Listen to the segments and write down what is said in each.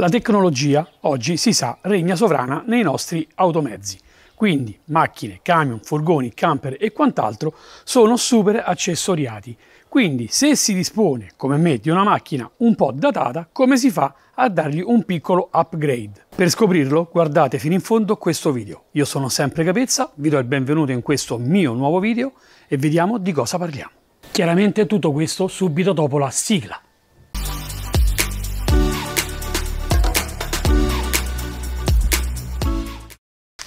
La tecnologia oggi si sa regna sovrana nei nostri automezzi. Quindi macchine, camion, furgoni, camper e quant'altro sono super accessoriati. Quindi se si dispone, come me, di una macchina un po' datata, come si fa a dargli un piccolo upgrade? Per scoprirlo guardate fino in fondo questo video. Io sono sempre Capezza, vi do il benvenuto in questo mio nuovo video e vediamo di cosa parliamo. Chiaramente tutto questo subito dopo la sigla.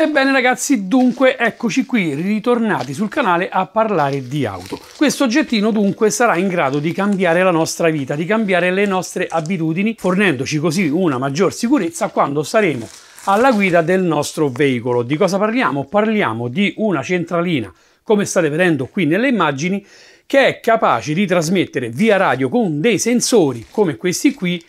Ebbene ragazzi, dunque eccoci qui, ritornati sul canale a parlare di auto. Questo oggettino dunque sarà in grado di cambiare la nostra vita, di cambiare le nostre abitudini, fornendoci così una maggior sicurezza quando saremo alla guida del nostro veicolo. Di cosa parliamo? Parliamo di una centralina, come state vedendo qui nelle immagini, che è capace di trasmettere via radio con dei sensori come questi qui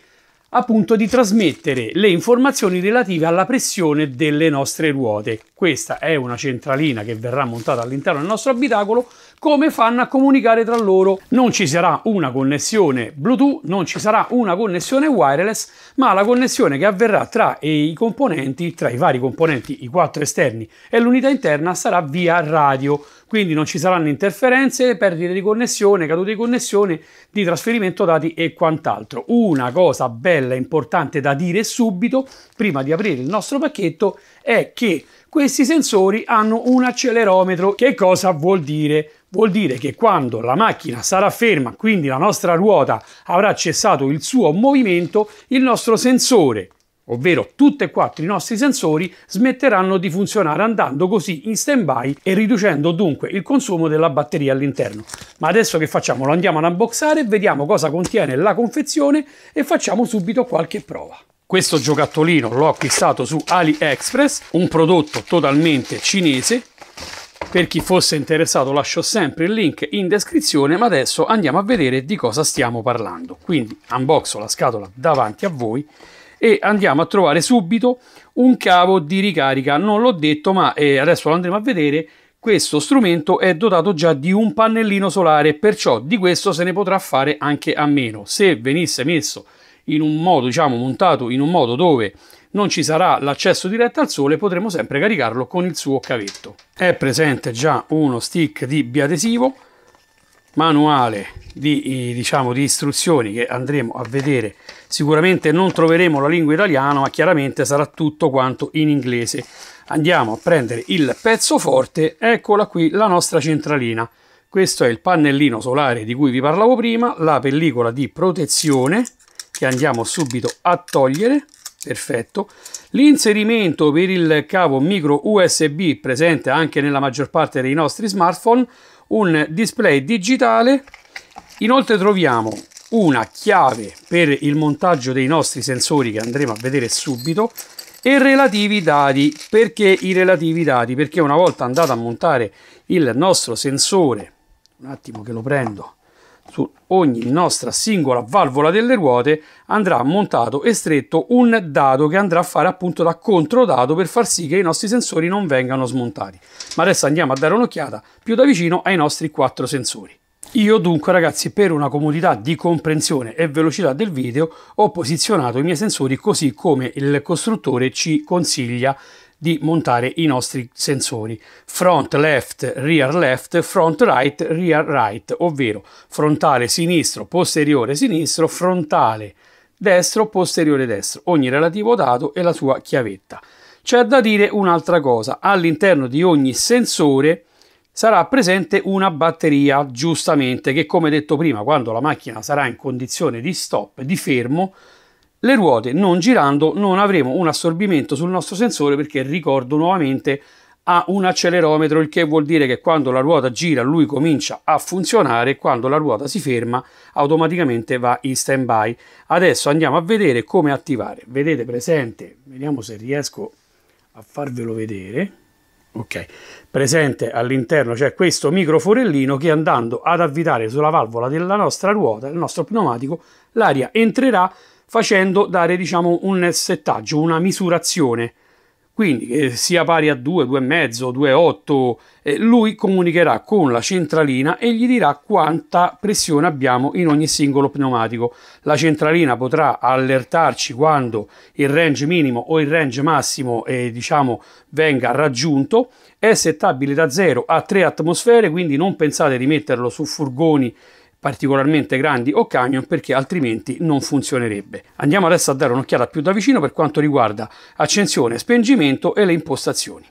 appunto di trasmettere le informazioni relative alla pressione delle nostre ruote. Questa è una centralina che verrà montata all'interno del nostro abitacolo. Come fanno a comunicare tra loro? Non ci sarà una connessione Bluetooth, non ci sarà una connessione wireless, ma la connessione che avverrà tra i componenti, tra i vari componenti, i quattro esterni e l'unità interna, sarà via radio quindi non ci saranno interferenze, perdite di connessione, cadute di connessione, di trasferimento dati e quant'altro. Una cosa bella e importante da dire subito, prima di aprire il nostro pacchetto, è che questi sensori hanno un accelerometro. Che cosa vuol dire? Vuol dire che quando la macchina sarà ferma, quindi la nostra ruota avrà cessato il suo movimento, il nostro sensore ovvero tutti e quattro i nostri sensori, smetteranno di funzionare andando così in stand-by e riducendo dunque il consumo della batteria all'interno. Ma adesso che facciamo? Lo andiamo ad unboxare, vediamo cosa contiene la confezione e facciamo subito qualche prova. Questo giocattolino l'ho acquistato su AliExpress, un prodotto totalmente cinese. Per chi fosse interessato lascio sempre il link in descrizione, ma adesso andiamo a vedere di cosa stiamo parlando. Quindi unboxo la scatola davanti a voi e andiamo a trovare subito un cavo di ricarica. Non l'ho detto, ma eh, adesso lo andremo a vedere. Questo strumento è dotato già di un pannellino solare, perciò di questo se ne potrà fare anche a meno. Se venisse messo in un modo, diciamo, montato in un modo dove non ci sarà l'accesso diretto al sole, potremo sempre caricarlo con il suo cavetto. È presente già uno stick di biadesivo manuale di, diciamo, di istruzioni che andremo a vedere sicuramente non troveremo la lingua italiana ma chiaramente sarà tutto quanto in inglese andiamo a prendere il pezzo forte eccola qui la nostra centralina questo è il pannellino solare di cui vi parlavo prima la pellicola di protezione che andiamo subito a togliere perfetto l'inserimento per il cavo micro usb presente anche nella maggior parte dei nostri smartphone un display digitale. Inoltre troviamo una chiave per il montaggio dei nostri sensori che andremo a vedere subito e relativi dati. Perché i relativi dati? Perché una volta andato a montare il nostro sensore, un attimo che lo prendo, su ogni nostra singola valvola delle ruote andrà montato e stretto un dado che andrà a fare appunto da controdato per far sì che i nostri sensori non vengano smontati. Ma adesso andiamo a dare un'occhiata più da vicino ai nostri quattro sensori. Io dunque ragazzi per una comodità di comprensione e velocità del video ho posizionato i miei sensori così come il costruttore ci consiglia di montare i nostri sensori front left, rear left, front right, rear right, ovvero frontale sinistro, posteriore sinistro, frontale destro, posteriore destro, ogni relativo dato e la sua chiavetta. C'è da dire un'altra cosa, all'interno di ogni sensore sarà presente una batteria, giustamente, che come detto prima, quando la macchina sarà in condizione di stop, di fermo, le ruote non girando non avremo un assorbimento sul nostro sensore perché ricordo nuovamente ha un accelerometro, il che vuol dire che quando la ruota gira lui comincia a funzionare, quando la ruota si ferma automaticamente va in stand by. Adesso andiamo a vedere come attivare. Vedete presente, vediamo se riesco a farvelo vedere. Ok, presente all'interno c'è questo microforellino che andando ad avvitare sulla valvola della nostra ruota, del nostro pneumatico, l'aria entrerà facendo dare diciamo, un settaggio, una misurazione. Quindi eh, sia pari a 2, 2,5, 2,8, eh, lui comunicherà con la centralina e gli dirà quanta pressione abbiamo in ogni singolo pneumatico. La centralina potrà allertarci quando il range minimo o il range massimo eh, diciamo, venga raggiunto. È settabile da 0 a 3 atmosfere, quindi non pensate di metterlo su furgoni particolarmente grandi o camion perché altrimenti non funzionerebbe. Andiamo adesso a dare un'occhiata più da vicino per quanto riguarda accensione, spengimento e le impostazioni.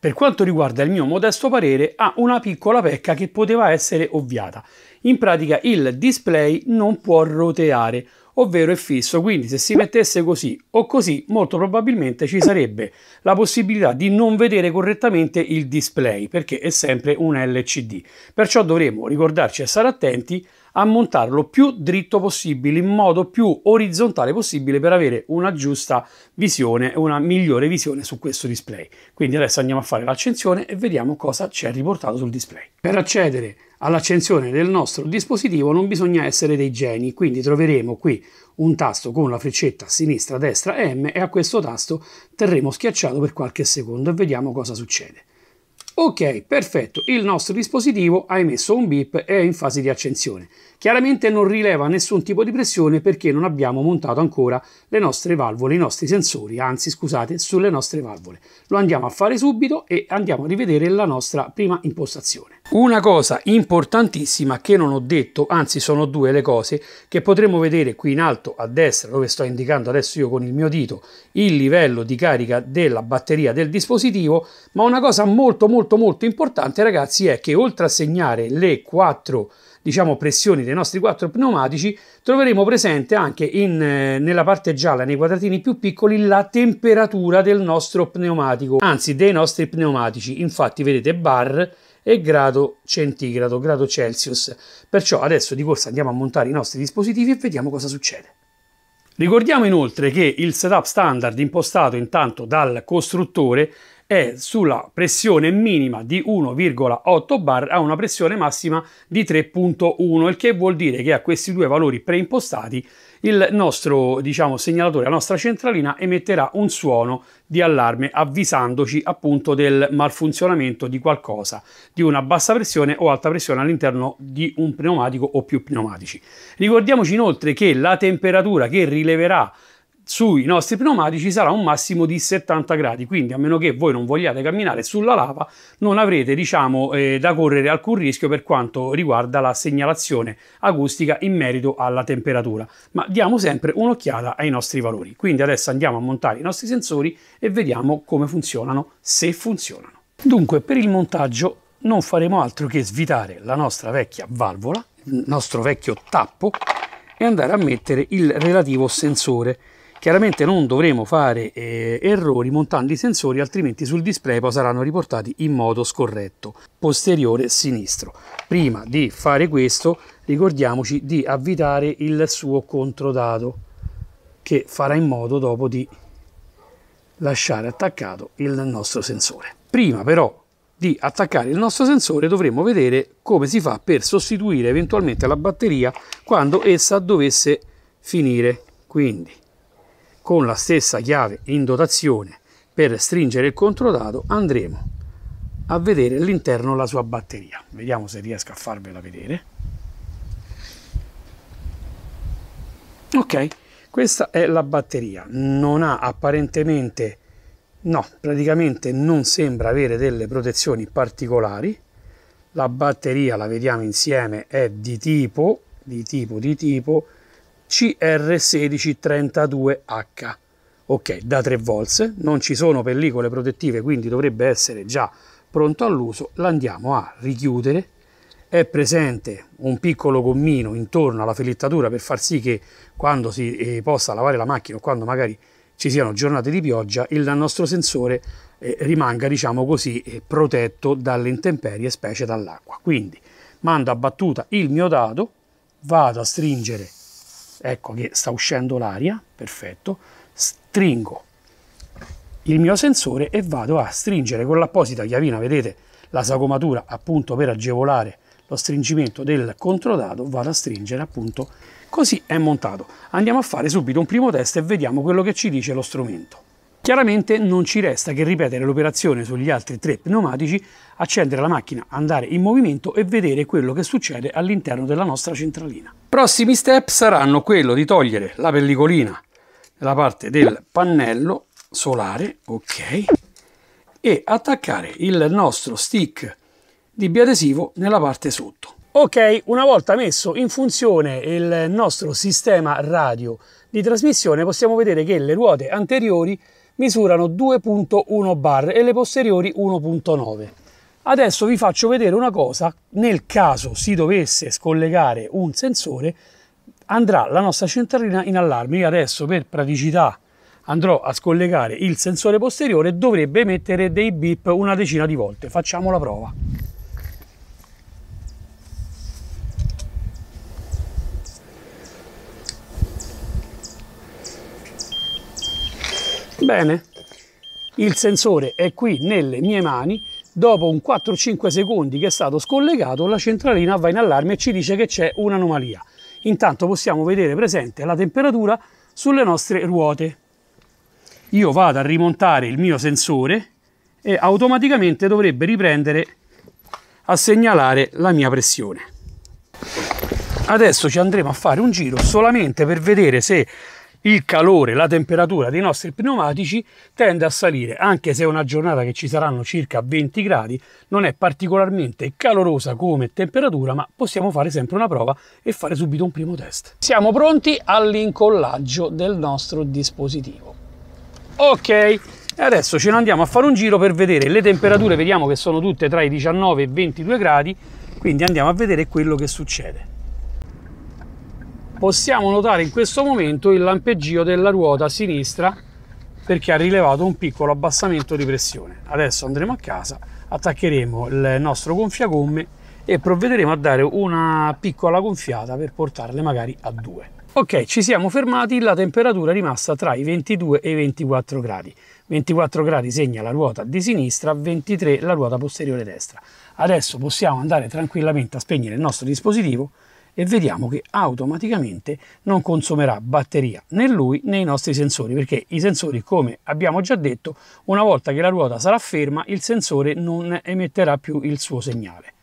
Per quanto riguarda il mio modesto parere, ha una piccola pecca che poteva essere ovviata. In pratica il display non può roteare, ovvero è fisso. Quindi se si mettesse così o così, molto probabilmente ci sarebbe la possibilità di non vedere correttamente il display, perché è sempre un LCD. Perciò dovremo ricordarci e stare attenti a montarlo più dritto possibile, in modo più orizzontale possibile per avere una giusta visione, una migliore visione su questo display. Quindi adesso andiamo a fare l'accensione e vediamo cosa ci è riportato sul display. Per accedere all'accensione del nostro dispositivo non bisogna essere dei geni, quindi troveremo qui un tasto con la freccetta sinistra, destra M e a questo tasto terremo schiacciato per qualche secondo e vediamo cosa succede. Ok, perfetto, il nostro dispositivo ha emesso un beep e è in fase di accensione. Chiaramente non rileva nessun tipo di pressione perché non abbiamo montato ancora le nostre valvole, i nostri sensori, anzi scusate, sulle nostre valvole. Lo andiamo a fare subito e andiamo a rivedere la nostra prima impostazione. Una cosa importantissima che non ho detto, anzi sono due le cose, che potremo vedere qui in alto a destra dove sto indicando adesso io con il mio dito il livello di carica della batteria del dispositivo, ma una cosa molto molto molto importante ragazzi è che oltre a segnare le quattro diciamo, pressioni dei nostri quattro pneumatici, troveremo presente anche in, eh, nella parte gialla, nei quadratini più piccoli, la temperatura del nostro pneumatico, anzi dei nostri pneumatici. Infatti vedete bar e grado centigrado, grado Celsius. Perciò adesso di corsa andiamo a montare i nostri dispositivi e vediamo cosa succede. Ricordiamo inoltre che il setup standard impostato intanto dal costruttore è sulla pressione minima di 1,8 bar a una pressione massima di 3.1, il che vuol dire che a questi due valori preimpostati il nostro diciamo, segnalatore, la nostra centralina emetterà un suono di allarme avvisandoci appunto del malfunzionamento di qualcosa, di una bassa pressione o alta pressione all'interno di un pneumatico o più pneumatici. Ricordiamoci inoltre che la temperatura che rileverà sui nostri pneumatici sarà un massimo di 70 gradi, quindi a meno che voi non vogliate camminare sulla lava non avrete diciamo eh, da correre alcun rischio per quanto riguarda la segnalazione acustica in merito alla temperatura, ma diamo sempre un'occhiata ai nostri valori. Quindi adesso andiamo a montare i nostri sensori e vediamo come funzionano, se funzionano. Dunque per il montaggio non faremo altro che svitare la nostra vecchia valvola, il nostro vecchio tappo e andare a mettere il relativo sensore Chiaramente non dovremo fare eh, errori montando i sensori, altrimenti sul display poi saranno riportati in modo scorretto, posteriore sinistro. Prima di fare questo ricordiamoci di avvitare il suo controdato che farà in modo dopo di lasciare attaccato il nostro sensore. Prima però di attaccare il nostro sensore dovremo vedere come si fa per sostituire eventualmente la batteria quando essa dovesse finire. Quindi con la stessa chiave in dotazione per stringere il controdato andremo a vedere all'interno la sua batteria. Vediamo se riesco a farvela vedere. Ok, questa è la batteria. Non ha apparentemente, no, praticamente non sembra avere delle protezioni particolari. La batteria, la vediamo insieme, è di tipo, di tipo, di tipo CR1632H. Ok, da 3 volts, non ci sono pellicole protettive, quindi dovrebbe essere già pronto all'uso. L'andiamo a richiudere. È presente un piccolo gommino intorno alla felittatura per far sì che quando si eh, possa lavare la macchina o quando magari ci siano giornate di pioggia, il nostro sensore eh, rimanga, diciamo così, eh, protetto dalle intemperie, specie dall'acqua. Quindi mando a battuta il mio dado, vado a stringere ecco che sta uscendo l'aria, perfetto, stringo il mio sensore e vado a stringere con l'apposita chiavina, vedete, la sagomatura appunto per agevolare lo stringimento del controdato, vado a stringere appunto così è montato. Andiamo a fare subito un primo test e vediamo quello che ci dice lo strumento. Chiaramente non ci resta che ripetere l'operazione sugli altri tre pneumatici, accendere la macchina, andare in movimento e vedere quello che succede all'interno della nostra centralina. Prossimi step saranno quello di togliere la pellicolina dalla parte del pannello solare, ok, e attaccare il nostro stick di biadesivo nella parte sotto. Ok, una volta messo in funzione il nostro sistema radio di trasmissione possiamo vedere che le ruote anteriori misurano 2.1 bar e le posteriori 1.9. Adesso vi faccio vedere una cosa, nel caso si dovesse scollegare un sensore, andrà la nostra centralina in allarme. Io adesso per praticità andrò a scollegare il sensore posteriore, dovrebbe emettere dei bip una decina di volte. Facciamo la prova. Bene, il sensore è qui nelle mie mani, dopo un 4-5 secondi che è stato scollegato la centralina va in allarme e ci dice che c'è un'anomalia. Intanto possiamo vedere presente la temperatura sulle nostre ruote. Io vado a rimontare il mio sensore e automaticamente dovrebbe riprendere a segnalare la mia pressione. Adesso ci andremo a fare un giro solamente per vedere se il calore, la temperatura dei nostri pneumatici tende a salire, anche se è una giornata che ci saranno circa 20 gradi, non è particolarmente calorosa come temperatura, ma possiamo fare sempre una prova e fare subito un primo test. Siamo pronti all'incollaggio del nostro dispositivo. Ok, adesso ce ne andiamo a fare un giro per vedere le temperature, vediamo che sono tutte tra i 19 e i 22 gradi, quindi andiamo a vedere quello che succede possiamo notare in questo momento il lampeggio della ruota sinistra perché ha rilevato un piccolo abbassamento di pressione. Adesso andremo a casa, attaccheremo il nostro gonfiagomme e provvederemo a dare una piccola gonfiata per portarle magari a due Ok, ci siamo fermati, la temperatura è rimasta tra i 22 e i 24 gradi. 24 gradi segna la ruota di sinistra, 23 la ruota posteriore destra. Adesso possiamo andare tranquillamente a spegnere il nostro dispositivo e vediamo che automaticamente non consumerà batteria né lui né i nostri sensori perché i sensori come abbiamo già detto una volta che la ruota sarà ferma il sensore non emetterà più il suo segnale.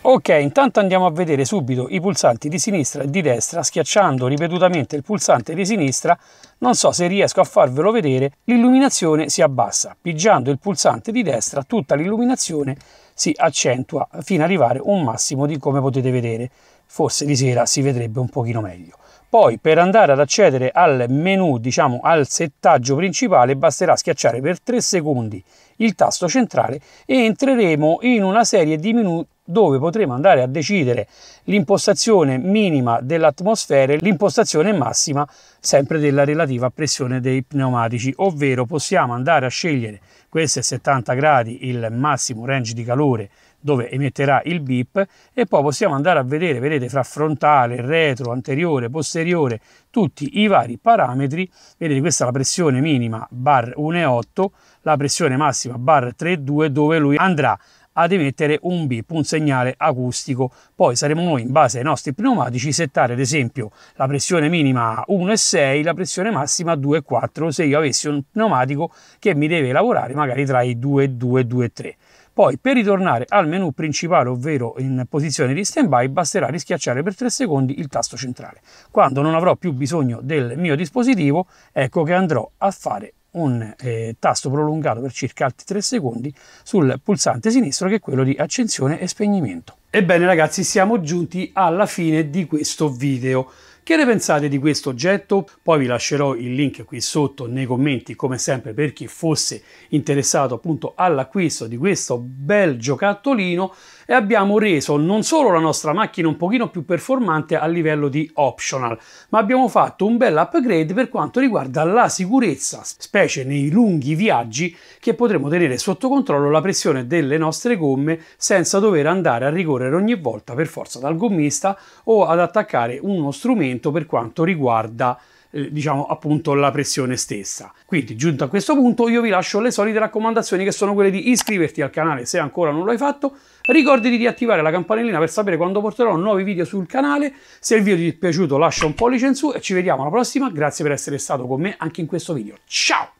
Ok, intanto andiamo a vedere subito i pulsanti di sinistra e di destra, schiacciando ripetutamente il pulsante di sinistra, non so se riesco a farvelo vedere, l'illuminazione si abbassa, pigiando il pulsante di destra tutta l'illuminazione si accentua fino ad arrivare a un massimo di come potete vedere forse di sera si vedrebbe un pochino meglio. Poi per andare ad accedere al menu, diciamo al settaggio principale, basterà schiacciare per 3 secondi il tasto centrale e entreremo in una serie di menu dove potremo andare a decidere l'impostazione minima dell'atmosfera e l'impostazione massima sempre della relativa pressione dei pneumatici, ovvero possiamo andare a scegliere, questo è 70 gradi il massimo range di calore dove emetterà il beep e poi possiamo andare a vedere, vedete, fra frontale, retro, anteriore, posteriore, tutti i vari parametri. Vedete, questa è la pressione minima bar 1,8, la pressione massima bar 3,2 dove lui andrà ad emettere un beep, un segnale acustico. Poi saremo noi, in base ai nostri pneumatici, settare ad esempio la pressione minima 1,6, la pressione massima 2,4, se io avessi un pneumatico che mi deve lavorare magari tra i 2,2 e 2,3. Poi per ritornare al menu principale, ovvero in posizione di standby, basterà rischiacciare per 3 secondi il tasto centrale. Quando non avrò più bisogno del mio dispositivo, ecco che andrò a fare un eh, tasto prolungato per circa altri 3 secondi sul pulsante sinistro che è quello di accensione e spegnimento. Ebbene ragazzi siamo giunti alla fine di questo video. Che ne pensate di questo oggetto? Poi vi lascerò il link qui sotto nei commenti come sempre per chi fosse interessato appunto all'acquisto di questo bel giocattolino e abbiamo reso non solo la nostra macchina un pochino più performante a livello di optional, ma abbiamo fatto un bel upgrade per quanto riguarda la sicurezza, specie nei lunghi viaggi che potremo tenere sotto controllo la pressione delle nostre gomme senza dover andare a ricorrere ogni volta per forza dal gommista o ad attaccare uno strumento per quanto riguarda eh, diciamo appunto la pressione stessa. Quindi giunto a questo punto io vi lascio le solite raccomandazioni che sono quelle di iscriverti al canale se ancora non lo hai fatto, Ricordati di attivare la campanellina per sapere quando porterò nuovi video sul canale. Se il video ti è piaciuto lascia un pollice in su e ci vediamo alla prossima. Grazie per essere stato con me anche in questo video. Ciao!